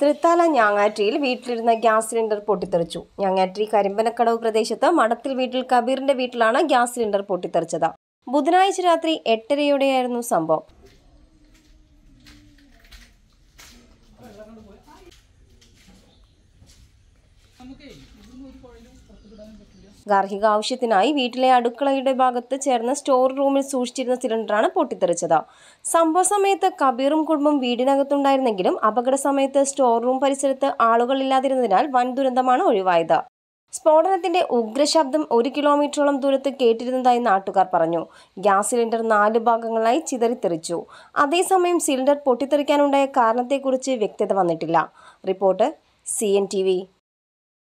തൃത്താല ഞാങ്ങാറ്റിയിൽ വീട്ടിലിരുന്ന gas cylinder പൊട്ടിത്തെറിച്ചു ഞാങ്ങാറ്റി കരിമ്പനക്കടവ് പ്രദേശത്ത് മഠത്തിൽ വീട്ടിൽ കബീറിന്റെ വീട്ടിലാണ് ഗ്യാസ് സിലിണ്ടർ പൊട്ടിത്തെറിച്ചത് ബുധനാഴ്ച രാത്രി എട്ടരയോടെയായിരുന്നു സംഭവം നമുക്ക് ഗാർഹിക ആവശ്യത്തിനായി വീട്ടിലെ അടുക്കളയുടെ ഭാഗത്ത് ചേർന്ന സ്റ്റോർ റൂമിൽ സൂക്ഷിച്ചിരുന്ന സിലിണ്ടറാണ് പൊട്ടിത്തെറിച്ചത് സംഭവ സമയത്ത് കബീറും കുടുംബം വീടിനകത്തുണ്ടായിരുന്നെങ്കിലും അപകട സമയത്ത് സ്റ്റോർ റൂം പരിസരത്ത് ആളുകളില്ലാതിരുന്നതിനാൽ വൻ ദുരന്തമാണ് ഒഴിവായത് സ്ഫോടനത്തിന്റെ ഉഗ്രശബ്ദം ഒരു കിലോമീറ്ററോളം ദൂരത്ത് കേട്ടിരുന്നതായി നാട്ടുകാർ പറഞ്ഞു ഗ്യാസ് സിലിണ്ടർ നാല് ഭാഗങ്ങളായി ചിതറിത്തെറിച്ചു അതേസമയം സിലിണ്ടർ പൊട്ടിത്തെറിക്കാനുണ്ടായ കാരണത്തെക്കുറിച്ച് വ്യക്തത വന്നിട്ടില്ല report C N T V